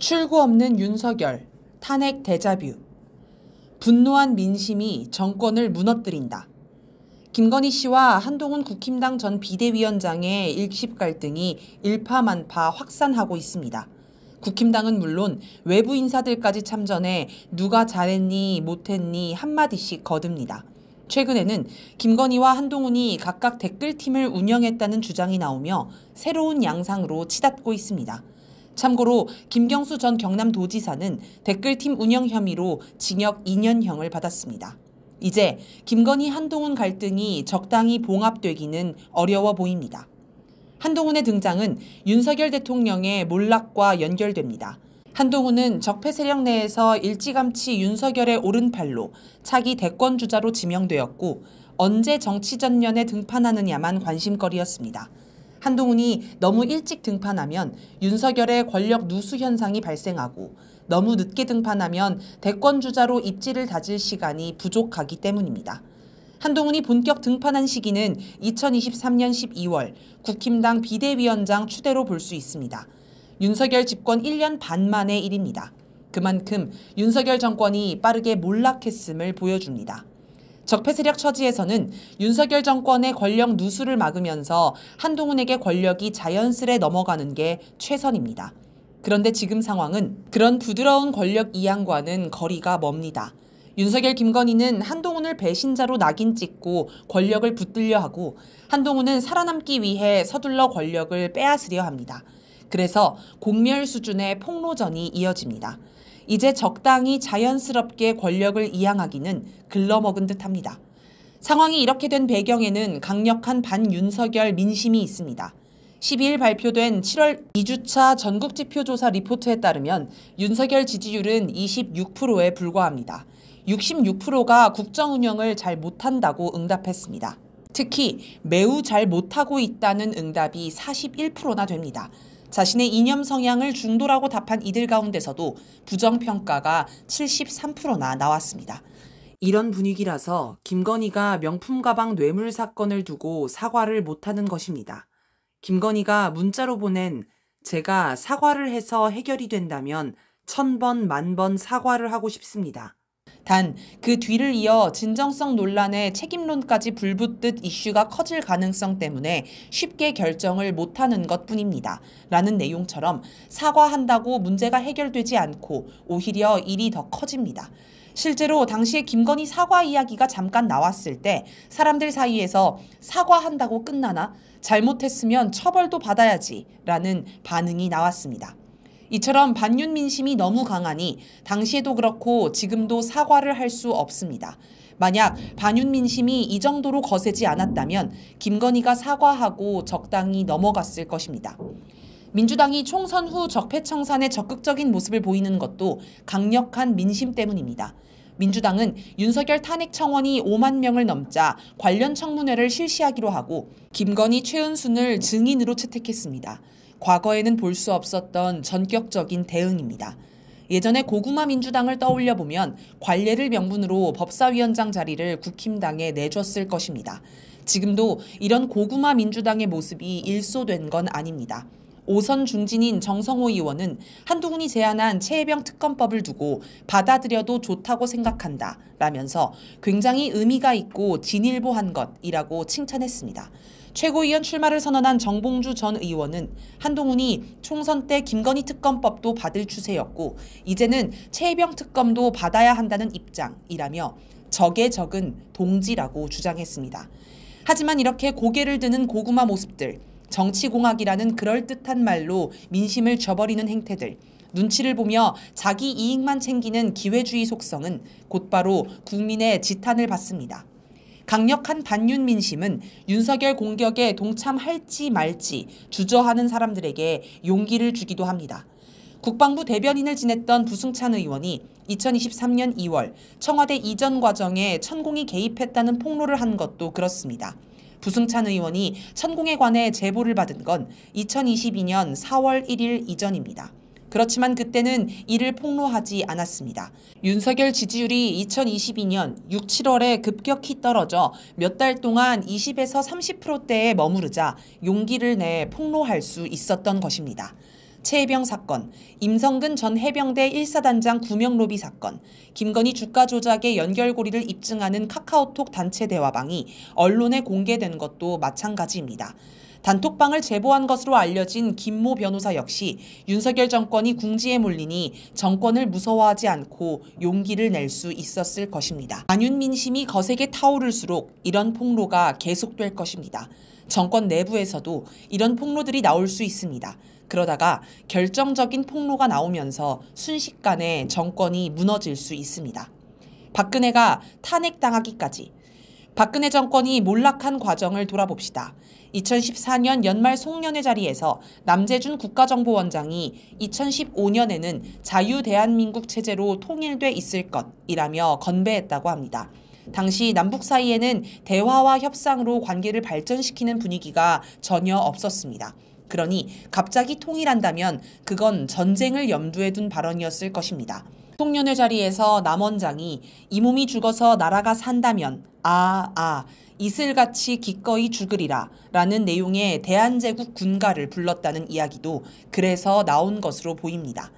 출구 없는 윤석열, 탄핵 대자뷰. 분노한 민심이 정권을 무너뜨린다. 김건희 씨와 한동훈 국힘당 전 비대위원장의 일십 갈등이 일파만파 확산하고 있습니다. 국힘당은 물론 외부 인사들까지 참전해 누가 잘했니 못했니 한마디씩 거듭니다. 최근에는 김건희와 한동훈이 각각 댓글팀을 운영했다는 주장이 나오며 새로운 양상으로 치닫고 있습니다. 참고로 김경수 전 경남도지사는 댓글팀 운영 혐의로 징역 2년형을 받았습니다. 이제 김건희 한동훈 갈등이 적당히 봉합되기는 어려워 보입니다. 한동훈의 등장은 윤석열 대통령의 몰락과 연결됩니다. 한동훈은 적폐 세력 내에서 일찌감치 윤석열의 오른팔로 차기 대권 주자로 지명되었고 언제 정치 전면에 등판하느냐만 관심거리였습니다. 한동훈이 너무 일찍 등판하면 윤석열의 권력 누수 현상이 발생하고 너무 늦게 등판하면 대권 주자로 입지를 다질 시간이 부족하기 때문입니다. 한동훈이 본격 등판한 시기는 2023년 12월 국힘당 비대위원장 추대로 볼 수 있습니다. 윤석열 집권 1년 반 만의 일입니다. 그만큼 윤석열 정권이 빠르게 몰락했음을 보여줍니다. 적폐세력 처지에서는 윤석열 정권의 권력 누수를 막으면서 한동훈에게 권력이 자연스레 넘어가는 게 최선입니다. 그런데 지금 상황은 그런 부드러운 권력 이양과는 거리가 멉니다. 윤석열 김건희는 한동훈을 배신자로 낙인 찍고 권력을 붙들려 하고 한동훈은 살아남기 위해 서둘러 권력을 빼앗으려 합니다. 그래서 공멸 수준의 폭로전이 이어집니다. 이제 적당히 자연스럽게 권력을 이양하기는 글러먹은 듯합니다. 상황이 이렇게 된 배경에는 강력한 반윤석열 민심이 있습니다. 12일 발표된 7월 2주차 전국지표조사 리포트에 따르면 윤석열 지지율은 26%에 불과합니다. 66%가 국정 운영을 잘 못한다고 응답했습니다. 특히 매우 잘 못하고 있다는 응답이 41%나 됩니다. 자신의 이념 성향을 중도라고 답한 이들 가운데서도 부정평가가 73%나 나왔습니다. 이런 분위기라서 김건희가 명품 가방 뇌물 사건을 두고 사과를 못하는 것입니다. 김건희가 문자로 보낸 제가 사과를 해서 해결이 된다면 천 번, 만 번 사과를 하고 싶습니다. 단그 뒤를 이어 진정성 논란에 책임론까지 불붙듯 이슈가 커질 가능성 때문에 쉽게 결정을 못하는 것 뿐입니다. 라는 내용처럼 사과한다고 문제가 해결되지 않고 오히려 일이 더 커집니다. 실제로 당시에 김건희 사과 이야기가 잠깐 나왔을 때 사람들 사이에서 사과한다고 끝나나? 잘못했으면 처벌도 받아야지 라는 반응이 나왔습니다. 이처럼 반윤 민심이 너무 강하니 당시에도 그렇고 지금도 사과를 할 수 없습니다. 만약 반윤 민심이 이 정도로 거세지 않았다면 김건희가 사과하고 적당히 넘어갔을 것입니다. 민주당이 총선 후 적폐청산에 적극적인 모습을 보이는 것도 강력한 민심 때문입니다. 민주당은 윤석열 탄핵 청원이 5만 명을 넘자 관련 청문회를 실시하기로 하고 김건희 최은순을 증인으로 채택했습니다. 과거에는 볼 수 없었던 전격적인 대응입니다. 예전에 고구마 민주당을 떠올려 보면 관례를 명분으로 법사위원장 자리를 국힘당에 내줬을 것입니다. 지금도 이런 고구마 민주당의 모습이 일소된 건 아닙니다. 오선 중진인 정성호 의원은 한두분이 제안한 체해병 특검법을 두고 받아들여도 좋다고 생각한다 라면서 굉장히 의미가 있고 진일보한 것이라고 칭찬했습니다. 최고위원 출마를 선언한 정봉주 전 의원은 한동훈이 총선 때 김건희 특검법도 받을 추세였고 이제는 최병 특검도 받아야 한다는 입장이라며 적의 적은 동지라고 주장했습니다. 하지만 이렇게 고개를 드는 고구마 모습들, 정치공학이라는 그럴듯한 말로 민심을 저버리는 행태들, 눈치를 보며 자기 이익만 챙기는 기회주의 속성은 곧바로 국민의 지탄을 받습니다. 강력한 반윤민심은 윤석열 공격에 동참할지 말지 주저하는 사람들에게 용기를 주기도 합니다. 국방부 대변인을 지냈던 부승찬 의원이 2023년 2월 청와대 이전 과정에 천공이 개입했다는 폭로를 한 것도 그렇습니다. 부승찬 의원이 천공에 관해 제보를 받은 건 2022년 4월 1일 이전입니다. 그렇지만 그때는 이를 폭로하지 않았습니다. 윤석열 지지율이 2022년 6, 7월에 급격히 떨어져 몇 달 동안 20에서 30%대에 머무르자 용기를 내 폭로할 수 있었던 것입니다. 최혜병 사건, 임성근 전 해병대 1사단장 구명 로비 사건, 김건희 주가 조작의 연결고리를 입증하는 카카오톡 단체 대화방이 언론에 공개된 것도 마찬가지입니다. 단톡방을 제보한 것으로 알려진 김모 변호사 역시 윤석열 정권이 궁지에 몰리니 정권을 무서워하지 않고 용기를 낼 수 있었을 것입니다. 안윤 민심이 거세게 타오를수록 이런 폭로가 계속될 것입니다. 정권 내부에서도 이런 폭로들이 나올 수 있습니다. 그러다가 결정적인 폭로가 나오면서 순식간에 정권이 무너질 수 있습니다. 박근혜가 탄핵당하기까지 박근혜 정권이 몰락한 과정을 돌아봅시다. 2014년 연말 송년회 자리에서 남재준 국가정보원장이 2015년에는 자유대한민국 체제로 통일돼 있을 것이라며 건배했다고 합니다. 당시 남북 사이에는 대화와 협상으로 관계를 발전시키는 분위기가 전혀 없었습니다. 그러니 갑자기 통일한다면 그건 전쟁을 염두에 둔 발언이었을 것입니다. 백동년의 자리에서 남원장이 이 몸이 죽어서 나라가 산다면 아아 아, 이슬같이 기꺼이 죽으리라 라는 내용의 대한제국 군가를 불렀다는 이야기도 그래서 나온 것으로 보입니다.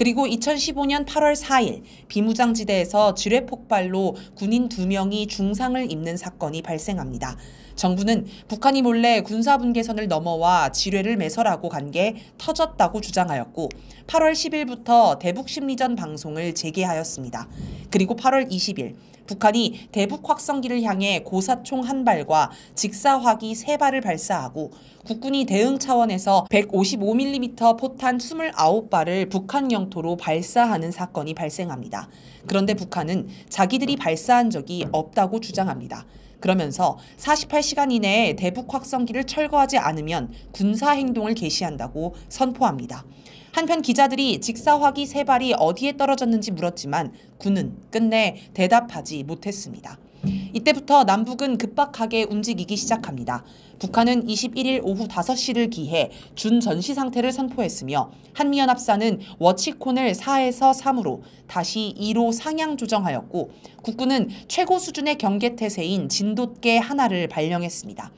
그리고 2015년 8월 4일 비무장지대에서 지뢰 폭발로 군인 2명이 중상을 입는 사건이 발생합니다. 정부는 북한이 몰래 군사분계선을 넘어와 지뢰를 매설하고 간 게 터졌다고 주장하였고 8월 10일부터 대북심리전 방송을 재개하였습니다. 그리고 8월 20일 북한이 대북 확성기를 향해 고사총 한 발과 직사화기 세 발을 발사하고 국군이 대응 차원에서 155mm 포탄 29발을 북한 영토로 발사하는 사건이 발생합니다. 그런데 북한은 자기들이 발사한 적이 없다고 주장합니다. 그러면서 48시간 이내에 대북 확성기를 철거하지 않으면 군사 행동을 개시한다고 선포합니다. 한편 기자들이 직사화기 세 발이 어디에 떨어졌는지 물었지만 군은 끝내 대답하지 못했습니다. 이때부터 남북은 급박하게 움직이기 시작합니다. 북한은 21일 오후 5시를 기해 준전시 상태를 선포했으며 한미연합사는 워치콘을 4에서 3으로 다시 2로 상향 조정하였고 국군은 최고 수준의 경계태세인 진돗개 하나를 발령했습니다.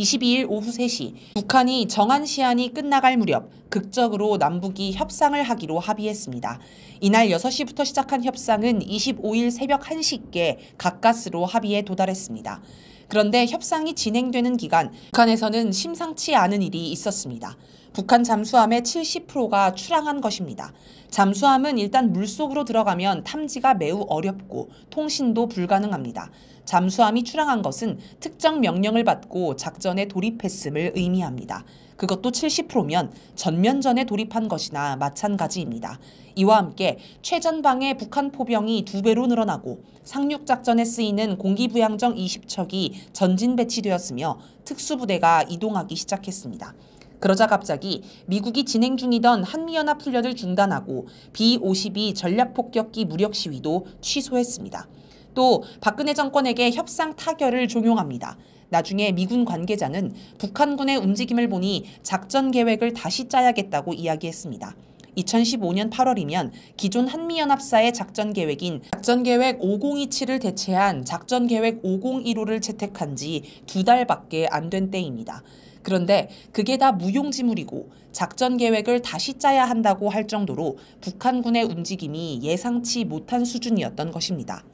22일 오후 3시 북한이 정한 시한이 끝나갈 무렵 극적으로 남북이 협상을 하기로 합의했습니다. 이날 6시부터 시작한 협상은 25일 새벽 1시께 가까스로 합의에 도달했습니다. 그런데 협상이 진행되는 기간 북한에서는 심상치 않은 일이 있었습니다. 북한 잠수함의 70%가 출항한 것입니다. 잠수함은 일단 물속으로 들어가면 탐지가 매우 어렵고 통신도 불가능합니다. 잠수함이 출항한 것은 특정 명령을 받고 작전에 돌입했음을 의미합니다. 그것도 70%면 전면전에 돌입한 것이나 마찬가지입니다. 이와 함께 최전방의 북한 포병이 두 배로 늘어나고 상륙 작전에 쓰이는 공기부양정 20척이 전진 배치되었으며 특수부대가 이동하기 시작했습니다. 그러자 갑자기 미국이 진행 중이던 한미연합 훈련을 중단하고 B-52 전략폭격기 무력 시위도 취소했습니다. 또 박근혜 정권에게 협상 타결을 종용합니다. 나중에 미군 관계자는 북한군의 움직임을 보니 작전 계획을 다시 짜야겠다고 이야기했습니다. 2015년 8월이면 기존 한미연합사의 작전 계획인 작전 계획 5027을 대체한 작전 계획 5015를 채택한 지 두 달밖에 안 된 때입니다. 그런데 그게 다 무용지물이고 작전 계획을 다시 짜야 한다고 할 정도로 북한군의 움직임이 예상치 못한 수준이었던 것입니다.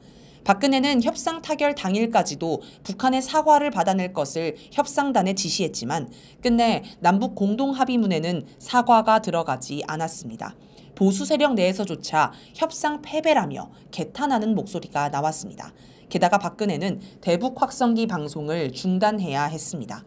박근혜는 협상 타결 당일까지도 북한의 사과를 받아낼 것을 협상단에 지시했지만 끝내 남북 공동 합의문에는 사과가 들어가지 않았습니다. 보수 세력 내에서조차 협상 패배라며 개탄하는 목소리가 나왔습니다. 게다가 박근혜는 대북 확성기 방송을 중단해야 했습니다.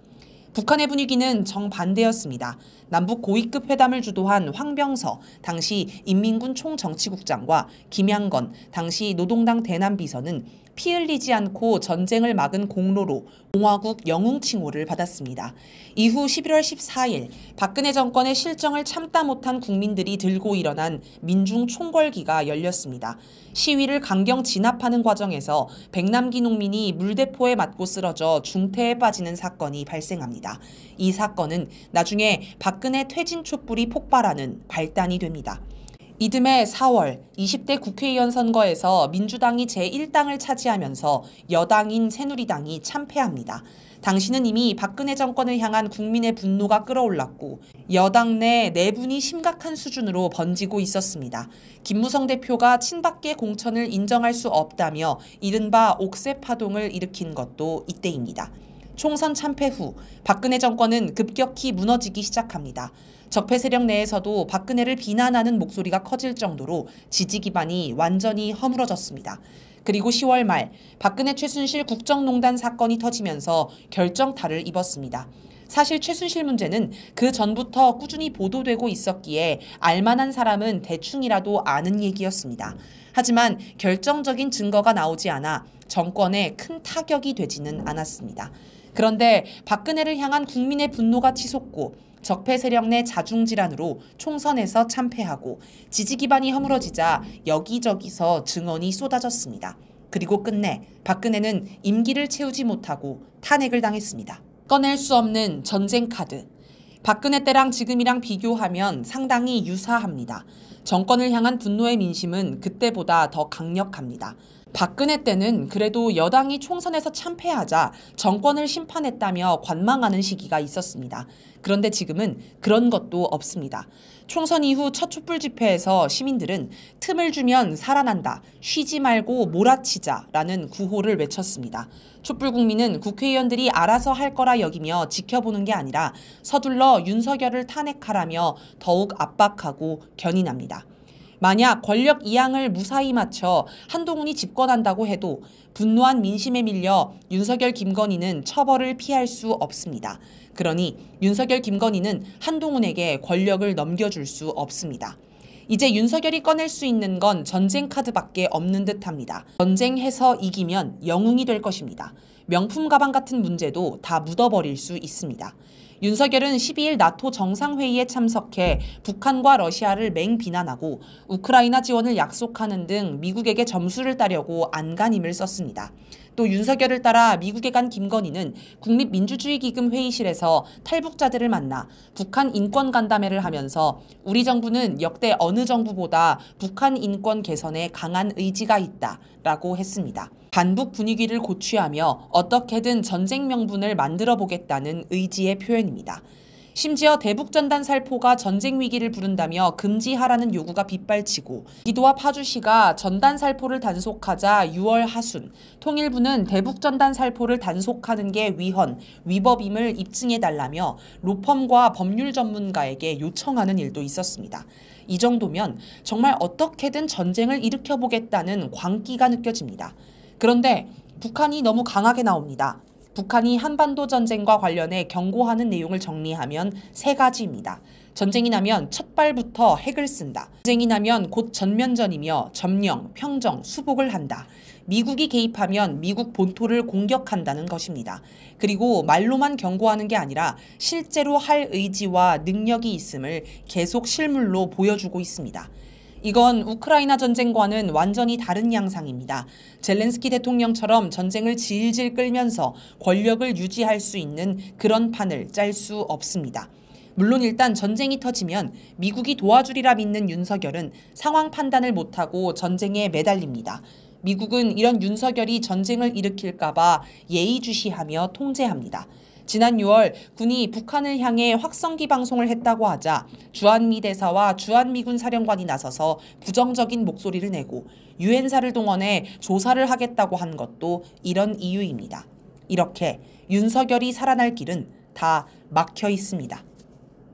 북한의 분위기는 정반대였습니다. 남북 고위급 회담을 주도한 황병서 당시 인민군 총정치국장과 김양건 당시 노동당 대남 비서는 피 흘리지 않고 전쟁을 막은 공로로 공화국 영웅 칭호를 받았습니다. 이후 11월 14일 박근혜 정권의 실정을 참다 못한 국민들이 들고 일어난 민중 총궐기가 열렸습니다. 시위를 강경 진압하는 과정에서 백남기 농민이 물대포에 맞고 쓰러져 중태에 빠지는 사건이 발생합니다. 이 사건은 나중에 박근혜 퇴진 촛불이 폭발하는 발단이 됩니다. 이듬해 4월 20대 국회의원 선거에서 민주당이 제1당을 차지하면서 여당인 새누리당이 참패합니다. 당시는 이미 박근혜 정권을 향한 국민의 분노가 끌어올랐고 여당 내 내분이 심각한 수준으로 번지고 있었습니다. 김무성 대표가 친박계 공천을 인정할 수 없다며 이른바 옥새 파동을 일으킨 것도 이때입니다. 총선 참패 후 박근혜 정권은 급격히 무너지기 시작합니다. 적폐 세력 내에서도 박근혜를 비난하는 목소리가 커질 정도로 지지 기반이 완전히 허물어졌습니다. 그리고 10월 말 박근혜 최순실 국정농단 사건이 터지면서 결정타를 입었습니다. 사실 최순실 문제는 그 전부터 꾸준히 보도되고 있었기에 알만한 사람은 대충이라도 아는 얘기였습니다. 하지만 결정적인 증거가 나오지 않아 정권에 큰 타격이 되지는 않았습니다. 그런데 박근혜를 향한 국민의 분노가 치솟고 적폐 세력 내 자중질환으로 총선에서 참패하고 지지 기반이 허물어지자 여기저기서 증언이 쏟아졌습니다. 그리고 끝내 박근혜는 임기를 채우지 못하고 탄핵을 당했습니다. 꺼낼 수 없는 전쟁 카드. 박근혜 때랑 지금이랑 비교하면 상당히 유사합니다. 정권을 향한 분노의 민심은 그때보다 더 강력합니다. 박근혜 때는 그래도 여당이 총선에서 참패하자 정권을 심판했다며 관망하는 시기가 있었습니다. 그런데 지금은 그런 것도 없습니다. 총선 이후 첫 촛불 집회에서 시민들은 틈을 주면 살아난다, 쉬지 말고 몰아치자라는 구호를 외쳤습니다. 촛불 국민은 국회의원들이 알아서 할 거라 여기며 지켜보는 게 아니라 서둘러 윤석열을 탄핵하라며 더욱 압박하고 견인합니다. 만약 권력 이양을 무사히 마쳐 한동훈이 집권한다고 해도 분노한 민심에 밀려 윤석열 김건희는 처벌을 피할 수 없습니다. 그러니 윤석열 김건희는 한동훈에게 권력을 넘겨줄 수 없습니다. 이제 윤석열이 꺼낼 수 있는 건 전쟁 카드밖에 없는 듯합니다. 전쟁해서 이기면 영웅이 될 것입니다. 명품 가방 같은 문제도 다 묻어버릴 수 있습니다. 윤석열은 12일 나토 정상회의에 참석해 북한과 러시아를 맹비난하고 우크라이나 지원을 약속하는 등 미국에게 점수를 따려고 안간힘을 썼습니다. 또 윤석열을 따라 미국에 간 김건희는 국립민주주의기금 회의실에서 탈북자들을 만나 북한 인권 간담회를 하면서 우리 정부는 역대 어느 정부보다 북한 인권 개선에 강한 의지가 있다 라고 했습니다. 반북 분위기를 고취하며 어떻게든 전쟁 명분을 만들어 보겠다는 의지의 표현입니다. 심지어 대북전단 살포가 전쟁 위기를 부른다며 금지하라는 요구가 빗발치고 기도와 파주시가 전단 살포를 단속하자 6월 하순 통일부는 대북전단 살포를 단속하는 게 위헌, 위법임을 입증해달라며 로펌과 법률 전문가에게 요청하는 일도 있었습니다. 이 정도면 정말 어떻게든 전쟁을 일으켜보겠다는 광기가 느껴집니다. 그런데 북한이 너무 강하게 나옵니다. 북한이 한반도 전쟁과 관련해 경고하는 내용을 정리하면 세 가지입니다. 전쟁이 나면 첫발부터 핵을 쓴다. 전쟁이 나면 곧 전면전이며 점령, 평정, 수복을 한다. 미국이 개입하면 미국 본토를 공격한다는 것입니다. 그리고 말로만 경고하는 게 아니라 실제로 할 의지와 능력이 있음을 계속 실물로 보여주고 있습니다. 이건 우크라이나 전쟁과는 완전히 다른 양상입니다. 젤렌스키 대통령처럼 전쟁을 질질 끌면서 권력을 유지할 수 있는 그런 판을 짤 수 없습니다. 물론 일단 전쟁이 터지면 미국이 도와주리라 믿는 윤석열은 상황 판단을 못하고 전쟁에 매달립니다. 미국은 이런 윤석열이 전쟁을 일으킬까봐 예의주시하며 통제합니다. 지난 6월 군이 북한을 향해 확성기 방송을 했다고 하자 주한미 대사와 주한미군 사령관이 나서서 부정적인 목소리를 내고 유엔사를 동원해 조사를 하겠다고 한 것도 이런 이유입니다. 이렇게 윤석열이 살아날 길은 다 막혀 있습니다.